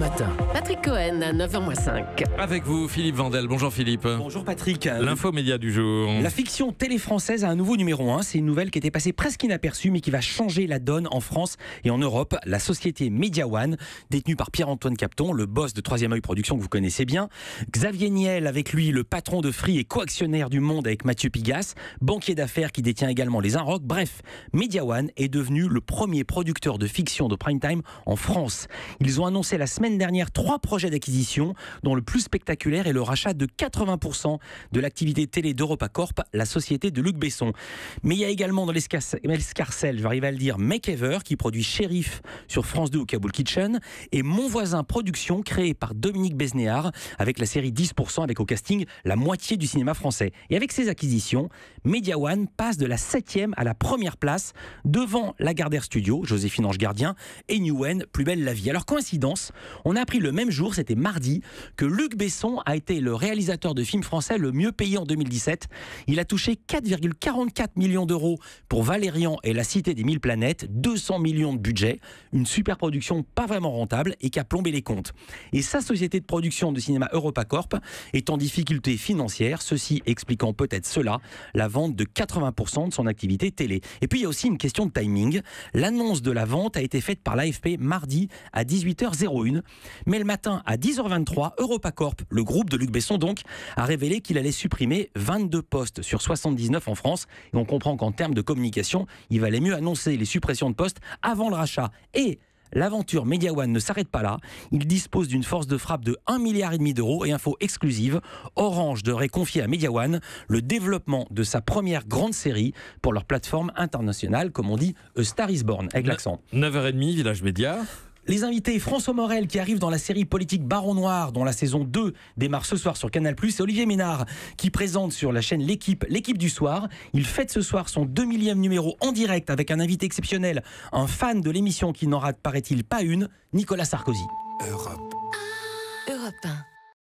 Matin. Patrick Cohen à 9h05. Avec vous, Philippe Vandel. Bonjour Philippe. Bonjour Patrick. L'info média du jour. La fiction télé française a un nouveau numéro 1. C'est une nouvelle qui était passée presque inaperçue, mais qui va changer la donne en France et en Europe. La société Media One, détenue par Pierre-Antoine Capton, le boss de Troisième Oeil Production que vous connaissez bien. Xavier Niel, avec lui, le patron de Free et coactionnaire du Monde avec Mathieu Pigas, banquier d'affaires qui détient également les Inrocks. Bref, Media One est devenu le premier producteur de fiction de prime time en France. Ils ont annoncé la semaine dernière trois projets d'acquisition, dont le plus spectaculaire est le rachat de 80% de l'activité télé d'Europa Corp, la société de Luc Besson. Mais il y a également dans l'escarcelle, j'arrive à le dire, Ever, qui produit Shérif sur France 2 au Kaboul Kitchen, et Mon Voisin Production, créé par Dominique Besnéard, avec la série 10%, avec au casting la moitié du cinéma français. Et avec ces acquisitions, Media One passe de la 7e à la première place, devant Lagardère Studio, Joséphine Ange Gardien, et Newen, Plus belle la vie. Alors coïncidence, on a appris le même jour, c'était mardi, que Luc Besson a été le réalisateur de films français le mieux payé en 2017. Il a touché 4,44 millions d'euros pour Valérian et La Cité des Mille Planètes, 200 millions de budget, une super production pas vraiment rentable et qui a plombé les comptes. Et sa société de production de cinéma EuropaCorp est en difficulté financière, ceci expliquant peut-être cela, la vente de 80% de son activité télé. Et puis il y a aussi une question de timing. L'annonce de la vente a été faite par l'AFP mardi à 18h00. Mais le matin, à 10h23, EuropaCorp, le groupe de Luc Besson donc, a révélé qu'il allait supprimer 22 postes sur 79 en France. Et on comprend qu'en termes de communication, il valait mieux annoncer les suppressions de postes avant le rachat. Et L'aventure Media ne s'arrête pas là. Il dispose d'une force de frappe de 1,5 milliard et demi d'euros et info exclusive. Orange devrait confier à Media le développement de sa première grande série pour leur plateforme internationale, comme on dit, Star is Born, avec l'accent. 9h30, Village Média. Les invités, François Morel qui arrive dans la série politique Baron Noir, dont la saison 2 démarre ce soir sur Canal+, et Olivier Ménard qui présente sur la chaîne L'équipe, l'équipe du soir. Il fête ce soir son 2 millième numéro en direct avec un invité exceptionnel, un fan de l'émission qui n'en rate, paraît-il, pas une, Nicolas Sarkozy. Europe.